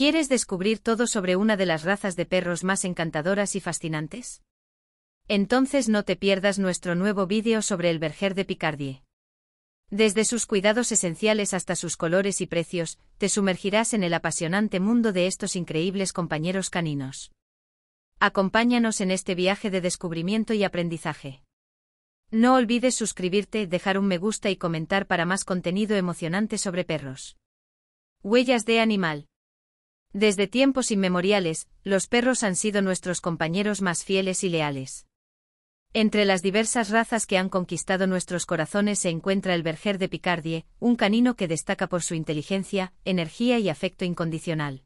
¿Quieres descubrir todo sobre una de las razas de perros más encantadoras y fascinantes? Entonces no te pierdas nuestro nuevo vídeo sobre el Berger de Picardie. Desde sus cuidados esenciales hasta sus colores y precios, te sumergirás en el apasionante mundo de estos increíbles compañeros caninos. Acompáñanos en este viaje de descubrimiento y aprendizaje. No olvides suscribirte, dejar un me gusta y comentar para más contenido emocionante sobre perros. Huellas de animal. Desde tiempos inmemoriales, los perros han sido nuestros compañeros más fieles y leales. Entre las diversas razas que han conquistado nuestros corazones se encuentra el Berger de Picardie, un canino que destaca por su inteligencia, energía y afecto incondicional.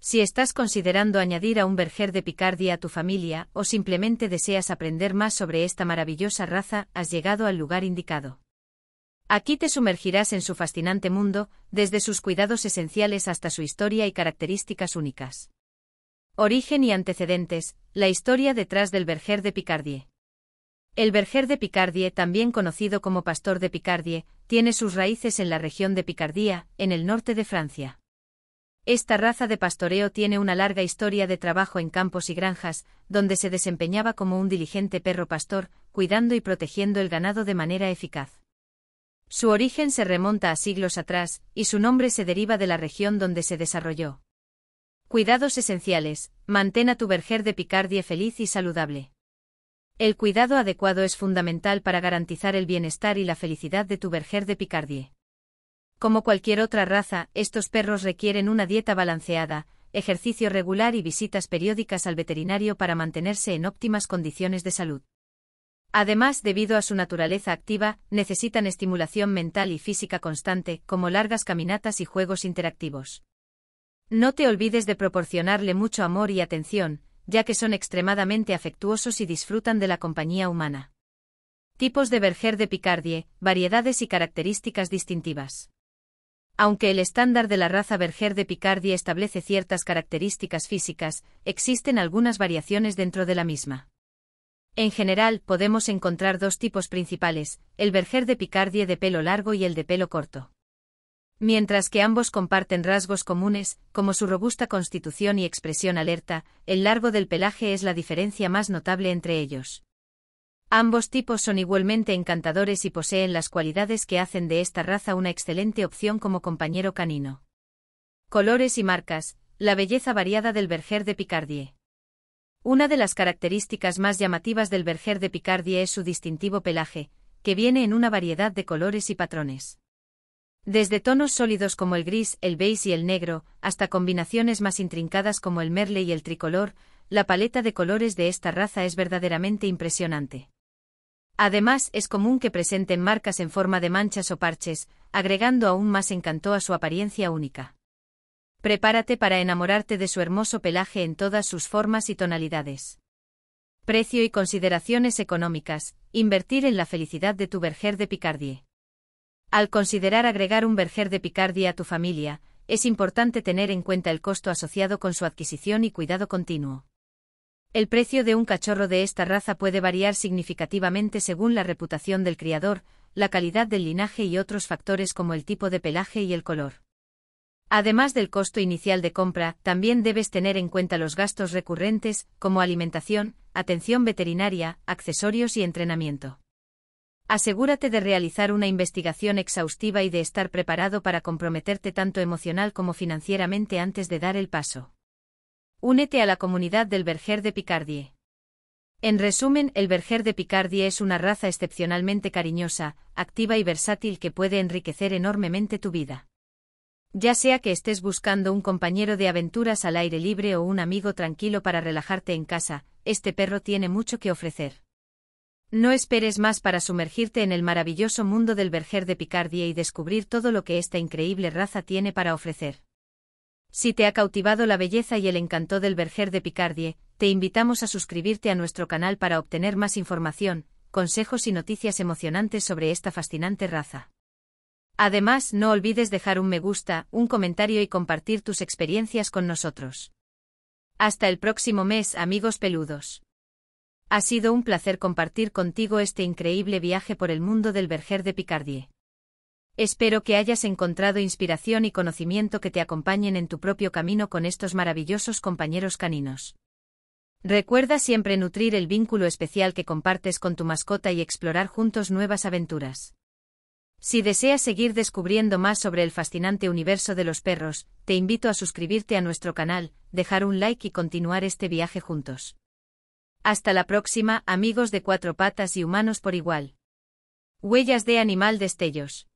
Si estás considerando añadir a un Berger de Picardie a tu familia o simplemente deseas aprender más sobre esta maravillosa raza, has llegado al lugar indicado. Aquí te sumergirás en su fascinante mundo, desde sus cuidados esenciales hasta su historia y características únicas. Origen y antecedentes, la historia detrás del Berger de Picardie. El Berger de Picardie, también conocido como Pastor de Picardie, tiene sus raíces en la región de Picardía, en el norte de Francia. Esta raza de pastoreo tiene una larga historia de trabajo en campos y granjas, donde se desempeñaba como un diligente perro pastor, cuidando y protegiendo el ganado de manera eficaz. Su origen se remonta a siglos atrás, y su nombre se deriva de la región donde se desarrolló. Cuidados esenciales, mantén a tu verger de picardie feliz y saludable. El cuidado adecuado es fundamental para garantizar el bienestar y la felicidad de tu verger de picardie. Como cualquier otra raza, estos perros requieren una dieta balanceada, ejercicio regular y visitas periódicas al veterinario para mantenerse en óptimas condiciones de salud. Además, debido a su naturaleza activa, necesitan estimulación mental y física constante, como largas caminatas y juegos interactivos. No te olvides de proporcionarle mucho amor y atención, ya que son extremadamente afectuosos y disfrutan de la compañía humana. Tipos de Berger de Picardie, variedades y características distintivas. Aunque el estándar de la raza Berger de Picardie establece ciertas características físicas, existen algunas variaciones dentro de la misma. En general, podemos encontrar dos tipos principales, el verger de Picardie de pelo largo y el de pelo corto. Mientras que ambos comparten rasgos comunes, como su robusta constitución y expresión alerta, el largo del pelaje es la diferencia más notable entre ellos. Ambos tipos son igualmente encantadores y poseen las cualidades que hacen de esta raza una excelente opción como compañero canino. Colores y marcas, la belleza variada del verger de Picardie. Una de las características más llamativas del Berger de Picardie es su distintivo pelaje, que viene en una variedad de colores y patrones. Desde tonos sólidos como el gris, el beige y el negro, hasta combinaciones más intrincadas como el merle y el tricolor, la paleta de colores de esta raza es verdaderamente impresionante. Además, es común que presenten marcas en forma de manchas o parches, agregando aún más encanto a su apariencia única. Prepárate para enamorarte de su hermoso pelaje en todas sus formas y tonalidades. Precio y consideraciones económicas. Invertir en la felicidad de tu verger de Picardie. Al considerar agregar un verger de Picardie a tu familia, es importante tener en cuenta el costo asociado con su adquisición y cuidado continuo. El precio de un cachorro de esta raza puede variar significativamente según la reputación del criador, la calidad del linaje y otros factores como el tipo de pelaje y el color. Además del costo inicial de compra, también debes tener en cuenta los gastos recurrentes, como alimentación, atención veterinaria, accesorios y entrenamiento. Asegúrate de realizar una investigación exhaustiva y de estar preparado para comprometerte tanto emocional como financieramente antes de dar el paso. Únete a la comunidad del Berger de Picardie. En resumen, el Berger de Picardie es una raza excepcionalmente cariñosa, activa y versátil que puede enriquecer enormemente tu vida. Ya sea que estés buscando un compañero de aventuras al aire libre o un amigo tranquilo para relajarte en casa, este perro tiene mucho que ofrecer. No esperes más para sumergirte en el maravilloso mundo del Berger de Picardie y descubrir todo lo que esta increíble raza tiene para ofrecer. Si te ha cautivado la belleza y el encanto del Berger de Picardie, te invitamos a suscribirte a nuestro canal para obtener más información, consejos y noticias emocionantes sobre esta fascinante raza. Además, no olvides dejar un me gusta, un comentario y compartir tus experiencias con nosotros. Hasta el próximo mes, amigos peludos. Ha sido un placer compartir contigo este increíble viaje por el mundo del verger de Picardie. Espero que hayas encontrado inspiración y conocimiento que te acompañen en tu propio camino con estos maravillosos compañeros caninos. Recuerda siempre nutrir el vínculo especial que compartes con tu mascota y explorar juntos nuevas aventuras. Si deseas seguir descubriendo más sobre el fascinante universo de los perros, te invito a suscribirte a nuestro canal, dejar un like y continuar este viaje juntos. Hasta la próxima, amigos de cuatro patas y humanos por igual. Huellas de animal destellos.